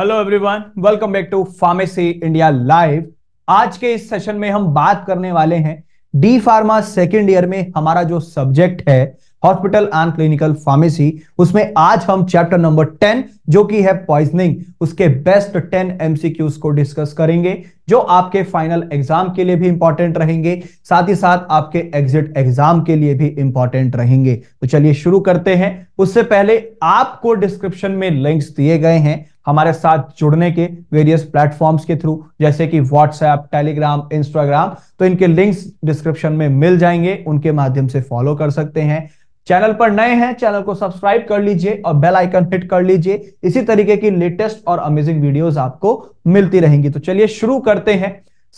hello everyone welcome back to pharmacy India live आज के इस सेशन में हम बात करने वाले हैं डी फार्मा सेकेंड ईयर में हमारा जो सब्जेक्ट है हॉस्पिटल एंड क्लिनिकल फार्मेसी उसमें आज हम चैप्टर नंबर टेन जो कि है पॉइजनिंग उसके बेस्ट टेन एमसीक्यूज को डिस्कस करेंगे जो आपके फाइनल एग्जाम के लिए भी इंपॉर्टेंट रहेंगे साथ ही साथ आपके एग्जिट एग्जाम के लिए भी इंपॉर्टेंट रहेंगे तो चलिए शुरू करते हैं उससे पहले आपको डिस्क्रिप्शन में लिंक्स दिए गए हैं हमारे साथ जुड़ने के वेरियस प्लेटफॉर्म्स के थ्रू जैसे कि व्हाट्सएप टेलीग्राम इंस्टाग्राम तो इनके लिंक्स डिस्क्रिप्शन में मिल जाएंगे उनके माध्यम से फॉलो कर सकते हैं चैनल पर नए हैं चैनल को सब्सक्राइब कर लीजिए और बेल आइकन हिट कर लीजिए इसी तरीके की लेटेस्ट और अमेजिंग वीडियोस आपको मिलती रहेंगी तो चलिए शुरू करते हैं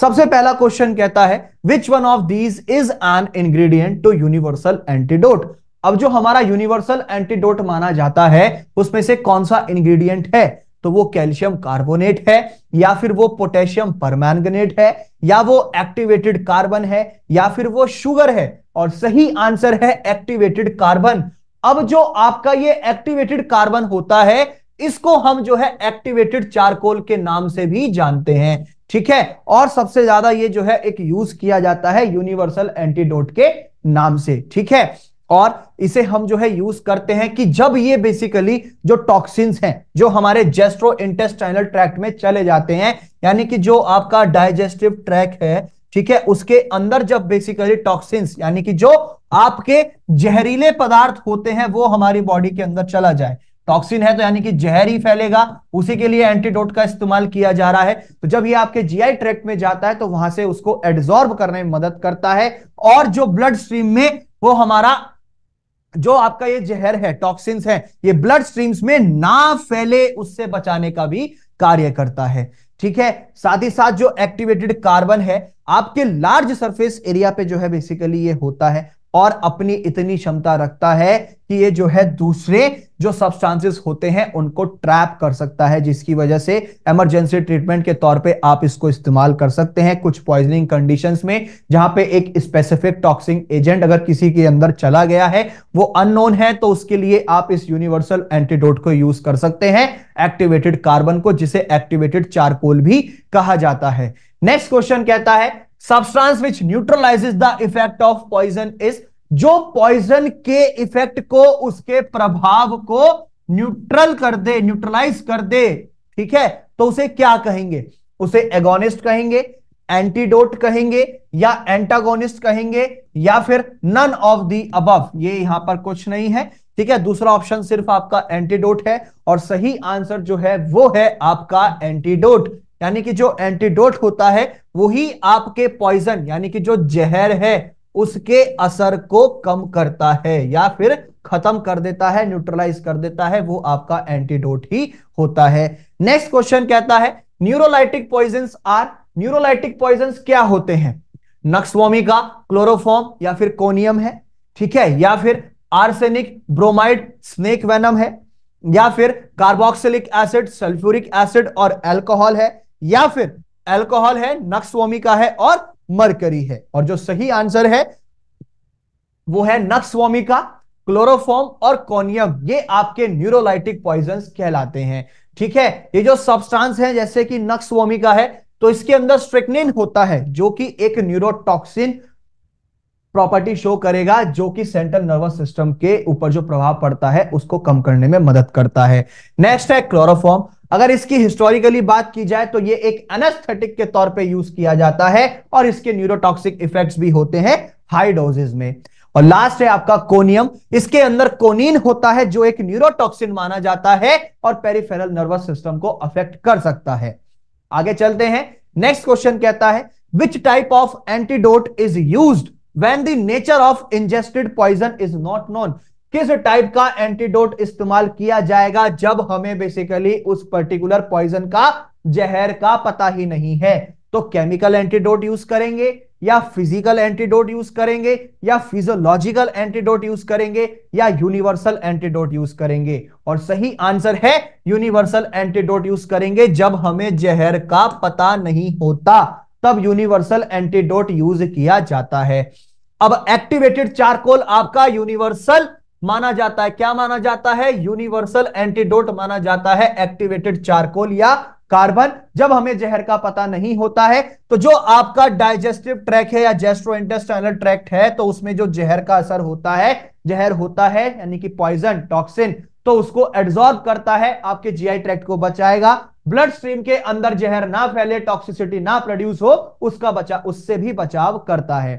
सबसे पहला क्वेश्चन कहता है which one of these is an ingredient to universal antidote अब जो हमारा यूनिवर्सल एंटीडोट माना जाता है उसमें से कौन सा इंग्रेडिएंट है तो वो कैल्शियम कार्बोनेट है या फिर वो पोटेशियम परमैंगनेट है या वो एक्टिवेटेड कार्बन है या फिर वो शुगर है और सही आंसर है एक्टिवेटेड कार्बन अब जो आपका ये एक्टिवेटेड कार्बन होता है इसको हम जो है एक्टिवेटेड चारकोल के नाम से भी जानते हैं ठीक है और सबसे ज्यादा ये जो है एक यूज किया जाता है यूनिवर्सल एंटीडोट के नाम से ठीक है और इसे हम जो है यूज करते हैं कि जब ये बेसिकली जो टॉक्सिन्स हैं जो हमारे जेस्ट्रो इंटेस्टाइनल ट्रैक्ट में चले जाते हैं यानी कि जो आपका डाइजेस्टिव ट्रैक है ठीक है उसके अंदर जब बेसिकली टॉक्सिन्स यानी कि जो आपके जहरीले पदार्थ होते हैं वो हमारी बॉडी के अंदर चला जाए टॉक्सिन है तो यानी कि जहर ही फैलेगा उसी के लिए एंटीडोट का इस्तेमाल किया जा रहा है तो जब ये आपके जीआई ट्रैक्ट में जाता है तो वहां से उसको एड्जॉर्ब करने में मदद करता है और जो ब्लड स्ट्रीम में वो हमारा जो आपका ये जहर है टॉक्सिन्स है ये ब्लड स्ट्रीम्स में ना फैले उससे बचाने का भी कार्य करता है ठीक है साथ ही साथ जो एक्टिवेटेड कार्बन है आपके लार्ज सरफेस एरिया पे जो है बेसिकली ये होता है और अपनी इतनी क्षमता रखता है कि ये जो है दूसरे जो सब्सटेंसेस होते हैं उनको ट्रैप कर सकता है जिसकी वजह से इमरजेंसी ट्रीटमेंट के तौर पे आप इसको इस्तेमाल कर सकते हैं कुछ पॉइजनिंग कंडीशंस में जहां पे एक स्पेसिफिक टॉक्सिंग एजेंट अगर किसी के अंदर चला गया है वो अननोन है तो उसके लिए आप इस यूनिवर्सल एंटीडोट को यूज कर सकते हैं एक्टिवेटेड कार्बन को जिसे एक्टिवेटेड चारकोल भी कहा जाता है नेक्स्ट क्वेश्चन कहता है substance which neutralize the effect of poison is जो पॉइजन के इफेक्ट को उसके प्रभाव को न्यूट्रल कर दे न्यूट्रलाइज कर दे ठीक है तो उसे क्या कहेंगे उसे एगोनिस्ट कहेंगे एंटीडोट कहेंगे या एंटागोनिस्ट कहेंगे या फिर नन ऑफ दी अबव ये यहां पर कुछ नहीं है ठीक है दूसरा ऑप्शन सिर्फ आपका एंटीडोट है और सही आंसर जो है वो है आपका एंटीडोट यानी कि जो एंटीडोट होता है वही आपके पॉइजन यानी कि जो जहर है उसके असर को कम करता है या फिर खत्म कर देता है न्यूट्रलाइज कर देता है वो आपका एंटीडोट ही होता है नेक्स्ट क्वेश्चन कहता है neurolytic poison are neurolytic poison क्या होते हैं का क्लोरोफॉर्म या फिर कोनियम है ठीक है या फिर आर्सेनिक ब्रोमाइड स्नेक वेनम है या फिर कार्बोक्सिलिक एसिड सल्फ्यूरिक एसिड और एल्कोहल है या फिर एल्कोहल है नक्सवोमी का है और मरकरी है और जो सही आंसर है वो है नक्सवोमी का क्लोरोफॉर्म और कोनियम ये आपके न्यूरोलाइटिक पॉइजन कहलाते हैं ठीक है ये जो सब्सटेंस है जैसे कि नक्सवोमी का है तो इसके अंदर स्ट्रिकनिन होता है जो कि एक न्यूरोटॉक्सिन प्रॉपर्टी शो करेगा जो कि सेंट्रल नर्वस सिस्टम के ऊपर जो प्रभाव पड़ता है उसको कम करने में मदद करता है नेक्स्ट है क्लोरोफॉर्म अगर इसकी हिस्टोरिकली बात की जाए तो ये एक एनेस्थेटिक के तौर पे यूज किया जाता है और इसके न्यूरोटॉक्सिक इफेक्ट्स भी होते हैं हाई डोजेज में और लास्ट है आपका कोनियम इसके अंदर कोनिन होता है जो एक न्यूरोटॉक्सिन माना जाता है और पेरिफेरल नर्वस सिस्टम को अफेक्ट कर सकता है आगे चलते हैं नेक्स्ट क्वेश्चन कहता है which type of antidote is used when the nature of ingested poison is not known किस टाइप का एंटीडोट इस्तेमाल किया जाएगा जब हमें बेसिकली उस पर्टिकुलर पॉइजन का जहर का पता ही नहीं है तो केमिकल एंटीडोट यूज करेंगे या फिजिकल एंटीडोट यूज करेंगे या फिजियोलॉजिकल एंटीडोट यूज करेंगे या यूनिवर्सल एंटीडोट यूज करेंगे और सही आंसर है यूनिवर्सल एंटीडोट यूज करेंगे जब हमें जहर का पता नहीं होता तब यूनिवर्सल एंटीडोट यूज किया जाता है अब एक्टिवेटेड चारकोल आपका यूनिवर्सल माना जाता है क्या माना जाता है यूनिवर्सल एंटीडोट माना जाता है एक्टिवेटेड चारकोल या कार्बन जब हमें जहर का पता नहीं होता है तो जो आपका डाइजेस्टिव ट्रैक है या जेस्ट्रो इंटेस्टाइनल ट्रैक्ट है तो उसमें जो जहर का असर होता है जहर होता है यानी कि पॉइजन टॉक्सिन तो उसको एब्जॉर्ब करता है आपके जीआई ट्रैक्ट को बचाएगा ब्लड स्ट्रीम के अंदर जहर ना फैले टॉक्सिसिटी ना प्रोड्यूस हो उसका बचा उससे भी बचाव करता है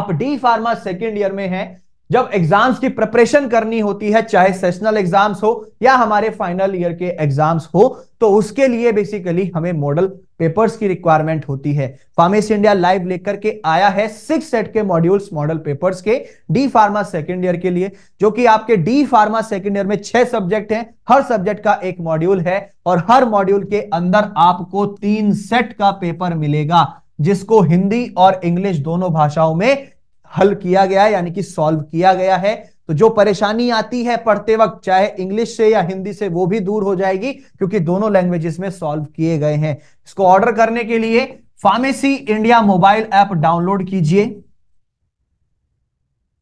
आप डी फार्मा सेकेंड ईयर में हैं जब एग्जाम्स की प्रिपरेशन करनी होती है चाहे सेशनल एग्जाम्स हो या हमारे फाइनल ईयर के एग्जाम्स हो तो उसके लिए बेसिकली हमें मॉडल पेपर्स की रिक्वायरमेंट होती है फार्मेसी इंडिया लाइव लेकर के आया है सिक्स सेट के मॉड्यूल्स मॉडल पेपर्स के डी फार्मा सेकेंड ईयर के लिए जो कि आपके डी फार्मा सेकेंड ईयर में छह सब्जेक्ट हैं हर सब्जेक्ट का एक मॉड्यूल है और हर मॉड्यूल के अंदर आपको तीन सेट का पेपर मिलेगा जिसको हिंदी और इंग्लिश दोनों भाषाओं में हल किया गया है यानी कि सॉल्व किया गया है तो जो परेशानी आती है पढ़ते वक्त चाहे इंग्लिश से या हिंदी से वो भी दूर हो जाएगी क्योंकि दोनों लैंग्वेजेस में सॉल्व किए गए हैं इसको ऑर्डर करने के लिए pharmacy India mobile app download कीजिए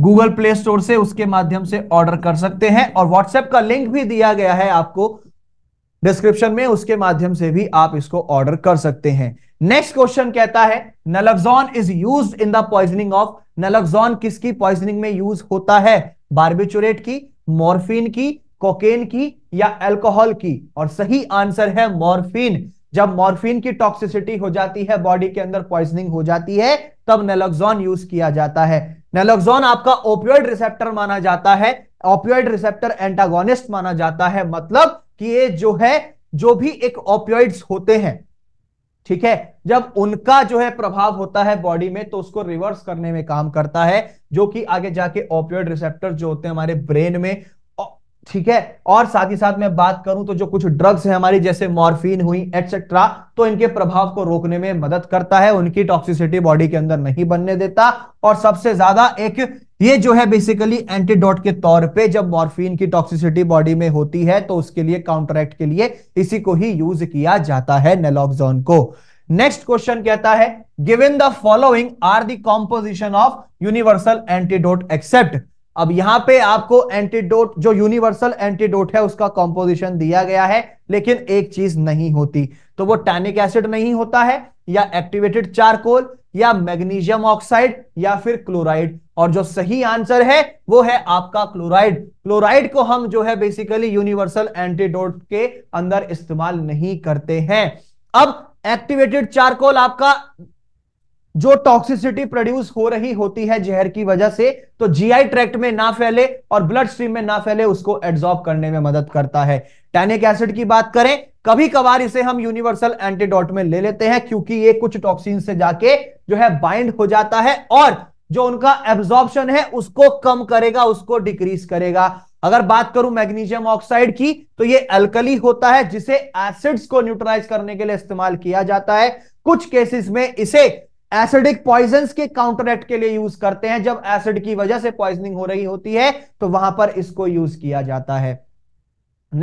गूगल प्ले स्टोर से उसके माध्यम से ऑर्डर कर सकते हैं और व्हाट्सएप का लिंक भी दिया गया है आपको डिस्क्रिप्शन में उसके माध्यम से भी आप इसको ऑर्डर कर सकते हैं नेक्स्ट क्वेश्चन कहता है naloxone is use in the poisoning of naloxone किसकी पॉइजनिंग में यूज होता है बार्बिचुरेट की मॉर्फिन की कोकेन की या अल्कोहल की और सही आंसर है मॉर्फिन जब मॉर्फिन की टॉक्सिसिटी हो जाती है बॉडी के अंदर पॉइजनिंग हो जाती है तब नेलोक्सोन यूज किया जाता है नेलोक्सोन आपका ओपियोइड रिसेप्टर माना जाता है ओपियोइड रिसेप्टर एंटागोनिस्ट माना जाता है मतलब कि ये जो है जो भी एक ओपियोइड्स होते हैं ठीक है जब उनका जो है प्रभाव होता है बॉडी में तो उसको रिवर्स करने में काम करता है जो कि आगे जाके ऑपियोड रिसेप्टर जो होते हैं हमारे ब्रेन में ठीक है और साथ ही साथ मैं बात करूं तो जो कुछ ड्रग्स है हमारी जैसे मॉर्फिन हुई एटसेट्रा तो इनके प्रभाव को रोकने में मदद करता है उनकी टॉक्सिसिटी बॉडी के अंदर नहीं बनने देता और सबसे ज्यादा एक ये जो है बेसिकली एंटीडोट के तौर पे जब मॉर्फिन की टॉक्सिसिटी बॉडी में होती है तो उसके लिए काउंटरैक्ट के लिए इसी को ही यूज किया जाता है नेलॉक्सोन को नेक्स्ट क्वेश्चन कहता है given the following are the composition of universal antidote except अब यहां पे आपको एंटीडोट जो यूनिवर्सल एंटीडोट है उसका कॉम्पोजिशन दिया गया है लेकिन एक चीज नहीं होती तो वो टैनिक एसिड नहीं होता है या एक्टिवेटेड चारकोल या मैग्नीशियम ऑक्साइड या फिर क्लोराइड और जो सही आंसर है वो है आपका क्लोराइड क्लोराइड को हम जो है बेसिकली यूनिवर्सल एंटीडोट के अंदर इस्तेमाल नहीं करते हैं अब एक्टिवेटेड चारकोल आपका जो टॉक्सिसिटी प्रोड्यूस हो रही होती है जहर की वजह से तो जीआई ट्रैक्ट में ना फैले और ब्लड स्ट्रीम में ना फैले उसको एब्जॉर्ब करने में मदद करता है टैनिक एसिड की बात करें कभी कभार इसे हम यूनिवर्सल एंटीडोट में ले लेते हैं क्योंकि ये कुछ टॉक्सिन से जाके जो है बाइंड हो जाता है और जो उनका एब्जॉर्प्शन है उसको कम करेगा उसको डिक्रीज करेगा अगर बात करूं मैग्नीशियम ऑक्साइड की तो ये अल्कली होता है जिसे एसिड्स को न्यूट्रलाइज करने के लिए इस्तेमाल किया जाता है कुछ केसेस में इसे एसिडिक पॉइजन के एक्ट के लिए यूज करते हैं जब एसिड की वजह से पॉइजनिंग हो रही होती है तो वहां पर इसको यूज किया जाता है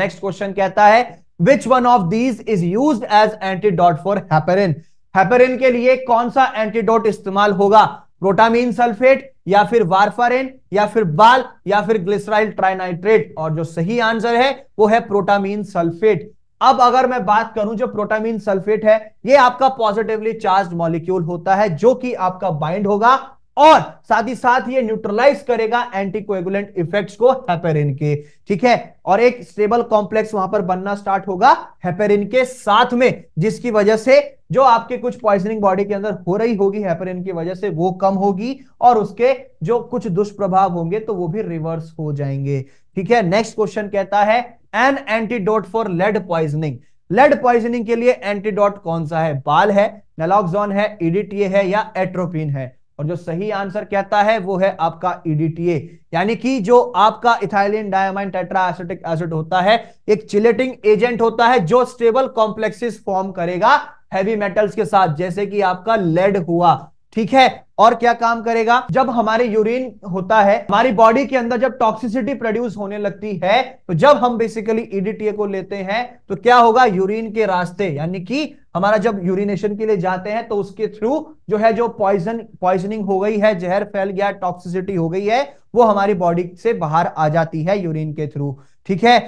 नेक्स्ट क्वेश्चन कहता है which one of these is use as antidote for heparin heparin के लिए कौन सा एंटीडोट इस्तेमाल होगा प्रोटामीन सल्फेट या फिर वारफारेन या फिर बाल या फिर ग्लिसराइल ट्राइनाइट्रेट और जो सही आंसर है वो है प्रोटामीन सल्फेट अब अगर मैं बात करूं जो प्रोटामीन सल्फेट है ये आपका पॉजिटिवली चार्ज मॉलिक्यूल होता है जो कि आपका बाइंड होगा और साथ ही साथ ये न्यूट्रलाइज करेगा एंटीकोएगुलेंट इफेक्ट्स को हेपेरिन के ठीक है और एक स्टेबल कॉम्प्लेक्स वहां पर बनना स्टार्ट होगा हेपेरिन के साथ में जिसकी वजह से जो आपके कुछ पॉइजनिंग बॉडी के अंदर हो रही होगी हेपेरिन की वजह से वो कम होगी और उसके जो कुछ दुष्प्रभाव होंगे तो वो भी रिवर्स हो जाएंगे ठीक है नेक्स्ट क्वेश्चन कहता है an antidote for lead poisoning lead poisoning के लिए एंटीडोट कौन सा है बाल है नलॉक्सॉन है ईडीटीए e है या एट्रोपिन है और जो सही आंसर कहता है वो है आपका ईडीटीए e यानी कि जो आपका ethylene diamine tetra acetic acid होता है एक चिलेटिंग एजेंट होता है जो स्टेबल कॉम्प्लेक्सेस फॉर्म करेगा हैवी मेटल्स के साथ जैसे कि आपका लेड हुआ ठीक है और क्या काम करेगा जब हमारे यूरिन होता है हमारी बॉडी के अंदर जब टॉक्सिसिटी प्रोड्यूस होने लगती है तो जब हम बेसिकली ईडीटीए e को लेते हैं तो क्या होगा यूरिन के रास्ते यानी कि हमारा जब यूरिनेशन के लिए जाते हैं तो उसके थ्रू जो है जो पॉइजन पॉइजनिंग हो गई है जहर फैल गया टॉक्सिसिटी हो गई है वो हमारी बॉडी से बाहर आ जाती है यूरिन के थ्रू ठीक है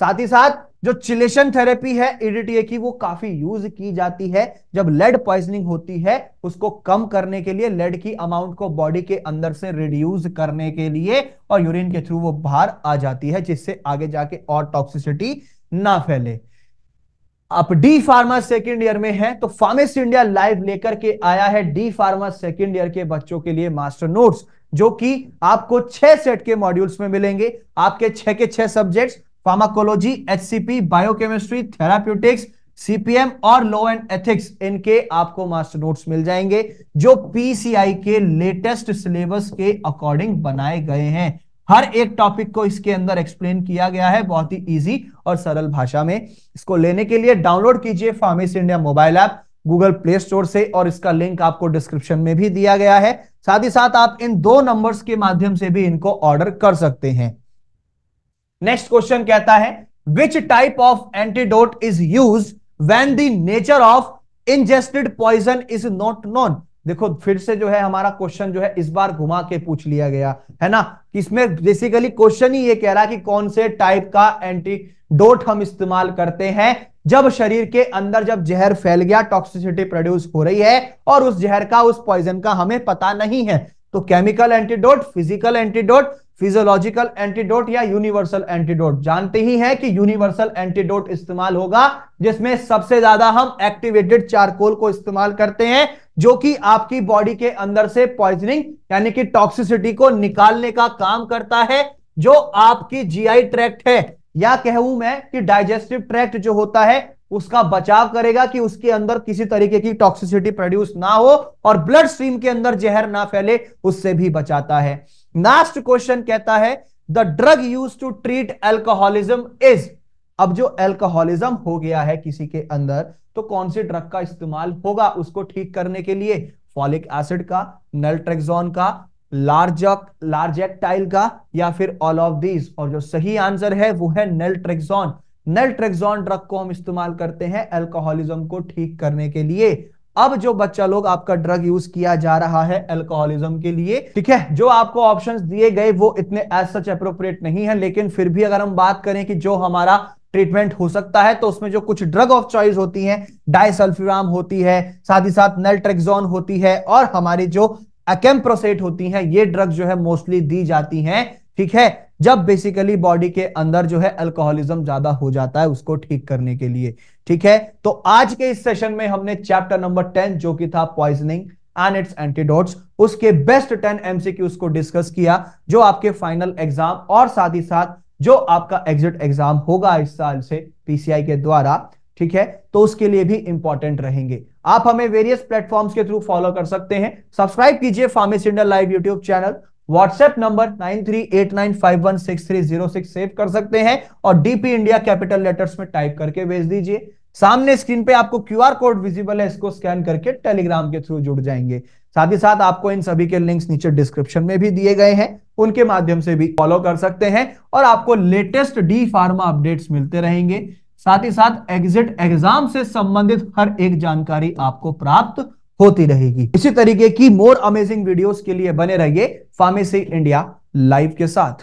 साथ ही साथ जो चिलेशन थेरेपी है ईडीटीए की वो काफी यूज की जाती है जब लेड पॉइजनिंग होती है उसको कम करने के लिए लेड की अमाउंट को बॉडी के अंदर से रिड्यूस करने के लिए और यूरिन के थ्रू वो बाहर आ जाती है जिससे आगे जाके और टॉक्सिसिटी ना फैले आप डी फार्मा सेकेंड ईयर में हैं तो फार्मेसी इंडिया लाइव लेकर के आया है डी फार्मा सेकेंड ईयर के बच्चों के लिए मास्टर नोट्स जो कि आपको छह सेट के मॉड्यूल्स में मिलेंगे आपके छह के छह subjects pharmacology HCP biochemistry therapeutics CPM और लॉ एंड एथिक्स इनके आपको मास्टर नोट्स मिल जाएंगे जो पीसीआई के लेटेस्ट सिलेबस के अकॉर्डिंग बनाए गए हैं हर एक टॉपिक को इसके अंदर एक्सप्लेन किया गया है बहुत ही इजी और सरल भाषा में इसको लेने के लिए डाउनलोड कीजिए pharmacy India mobile app Google play store से और इसका लिंक आपको डिस्क्रिप्शन में भी दिया गया है साथ ही साथ आप इन दो नंबर्स के माध्यम से भी इनको ऑर्डर कर सकते हैं नेक्स्ट क्वेश्चन कहता है which type of antidote is use when the nature of ingested poison is not known देखो फिर से जो है हमारा क्वेश्चन जो है इस बार घुमा के पूछ लिया गया है ना इसमें बेसिकली क्वेश्चन ही ये कह रहा है कि कौन से टाइप का एंटीडोट हम इस्तेमाल करते हैं जब शरीर के अंदर जब जहर फैल गया टॉक्सिसिटी प्रोड्यूस हो रही है और उस जहर का उस पॉइजन का हमें पता नहीं है तो chemical antidote physical antidote physiological antidote या यूनिवर्सल एंटीडोट जानते ही हैं कि यूनिवर्सल एंटीडोट इस्तेमाल होगा जिसमें सबसे ज्यादा हम एक्टिवेटेड चारकोल को इस्तेमाल करते हैं जो कि आपकी बॉडी के अंदर से पॉइजनिंग यानी कि टॉक्सिसिटी को निकालने का काम करता है जो आपकी जीआई ट्रैक्ट है या कहूं मैं कि डाइजेस्टिव ट्रैक्ट जो होता है उसका बचाव करेगा कि उसके अंदर किसी तरीके की टॉक्सिसिटी प्रोड्यूस ना हो और ब्लड स्ट्रीम के अंदर जहर ना फैले उससे भी बचाता है लास्ट क्वेश्चन कहता है the drug use to treat alcoholism is अब जो एल्कोहलिज्म हो गया है किसी के अंदर तो कौन से ड्रग का इस्तेमाल होगा उसको ठीक करने के लिए फॉलिक एसिड का नल्ट्रेक्सोन का लार्ज लार्जेक्टाइल का या फिर ऑल ऑफ दीज और जो सही आंसर है वो है नलट्रेक्सोन नलट्रेक्सोन ड्रग को हम इस्तेमाल करते हैं एल्कोहलिज्म को ठीक करने के लिए अब जो बच्चा लोग आपका ड्रग यूज किया जा रहा है एल्कोहलिज्म के लिए ठीक है जो आपको ऑप्शंस दिए गए वो इतने एज सच अप्रोप्रिएट नहीं है लेकिन फिर भी अगर हम बात करें कि जो हमारा ट्रीटमेंट हो सकता है तो उसमें जो कुछ ड्रग ऑफ चॉइस होती है डाइसल्फ्यूराम होती है साथ ही साथ नेल्ट्रेक्सोन होती है और हमारी जो अकेम्प्रोसेट होती है ये ड्रग जो है मोस्टली दी जाती है ठीक है जब बेसिकली बॉडी के अंदर जो है अल्कोहलिज्म ज्यादा हो जाता है उसको ठीक करने के लिए ठीक है तो आज के इस सेशन में हमने चैप्टर नंबर टेन जो कि था पॉइजनिंग एंड इट्स एंटीडोट्स उसके बेस्ट टेन एमसीक्यूज को डिस्कस किया जो आपके फाइनल एग्जाम और साथ ही साथ जो आपका एग्जिट एग्जाम होगा इस साल से पीसीआई के द्वारा ठीक है तो उसके लिए भी इंपॉर्टेंट रहेंगे आप हमें वेरियस प्लेटफॉर्म्स के थ्रू फॉलो कर सकते हैं सब्सक्राइब कीजिए pharmacy India live YouTube channel WhatsApp number 9389516306 save कर सकते हैं और डीपी इंडिया कैपिटल लेटर्स में टाइप करके भेज दीजिए सामने स्क्रीन पे आपको क्यूआर कोड विजिबल है इसको स्कैन करके टेलीग्राम के थ्रू जुड़ जाएंगे साथ ही साथ आपको इन सभी के लिंक्स नीचे डिस्क्रिप्शन में भी दिए गए हैं उनके माध्यम से भी फॉलो कर सकते हैं और आपको लेटेस्ट डी फार्मा अपडेट्स मिलते रहेंगे साथ ही साथ एग्जिट एग्जाम से संबंधित हर एक जानकारी आपको प्राप्त होती रहेगी इसी तरीके की मोर अमेजिंग वीडियोस के लिए बने रहिए फार्मेसी इंडिया लाइव के साथ